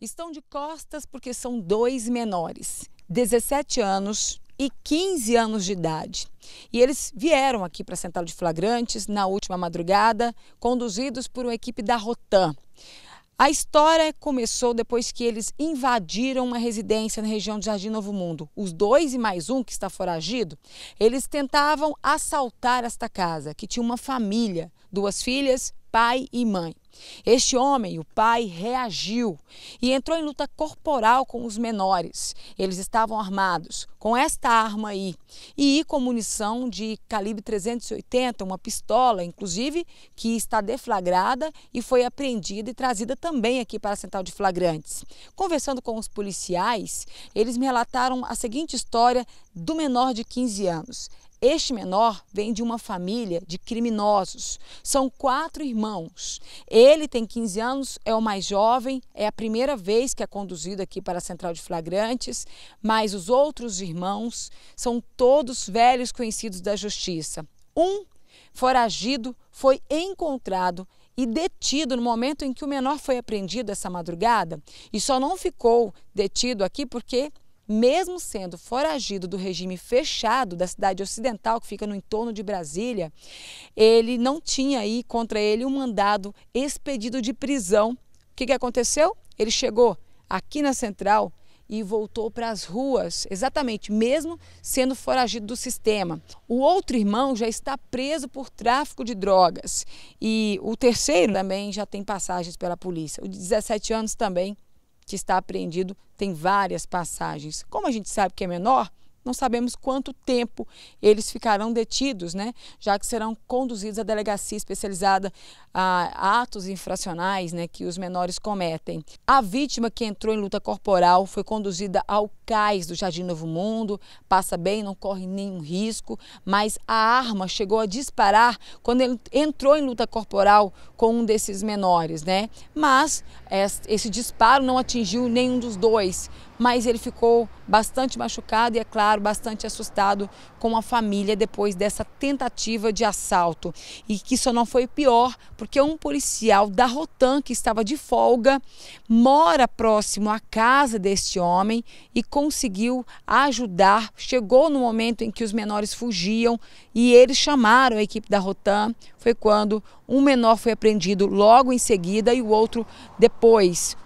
Estão de costas porque são dois menores, 17 anos e 15 anos de idade. E eles vieram aqui para a Central de Flagrantes na última madrugada, conduzidos por uma equipe da Rotan. A história começou depois que eles invadiram uma residência na região de Jardim Novo Mundo. Os dois e mais um que está foragido, eles tentavam assaltar esta casa, que tinha uma família, duas filhas, pai e mãe. Este homem, o pai, reagiu e entrou em luta corporal com os menores. Eles estavam armados com esta arma aí e com munição de calibre 380, uma pistola, inclusive, que está deflagrada e foi apreendida e trazida também aqui para a central de flagrantes. Conversando com os policiais, eles me relataram a seguinte história do menor de 15 anos. Este menor vem de uma família de criminosos. São quatro irmãos. Ele tem 15 anos, é o mais jovem, é a primeira vez que é conduzido aqui para a central de flagrantes, mas os outros irmãos são todos velhos conhecidos da justiça. Um foragido foi encontrado e detido no momento em que o menor foi apreendido essa madrugada e só não ficou detido aqui porque mesmo sendo foragido do regime fechado da cidade ocidental, que fica no entorno de Brasília, ele não tinha aí contra ele um mandado expedido de prisão. O que, que aconteceu? Ele chegou aqui na central e voltou para as ruas, exatamente, mesmo sendo foragido do sistema. O outro irmão já está preso por tráfico de drogas e o terceiro também já tem passagens pela polícia. O de 17 anos também que está apreendido tem várias passagens. Como a gente sabe que é menor, não sabemos quanto tempo eles ficarão detidos, né? já que serão conduzidos à delegacia especializada a atos infracionais né, que os menores cometem. A vítima que entrou em luta corporal foi conduzida ao cais do Jardim Novo Mundo, passa bem, não corre nenhum risco, mas a arma chegou a disparar quando ele entrou em luta corporal com um desses menores, né? Mas esse disparo não atingiu nenhum dos dois, mas ele ficou bastante machucado e, é claro, bastante assustado com a família depois dessa tentativa de assalto. E que isso não foi pior, porque um policial da Rotan, que estava de folga, mora próximo à casa deste homem e conseguiu ajudar. Chegou no momento em que os menores fugiam e eles chamaram a equipe da Rotan. Foi quando um menor foi apreendido logo em seguida e o outro depois.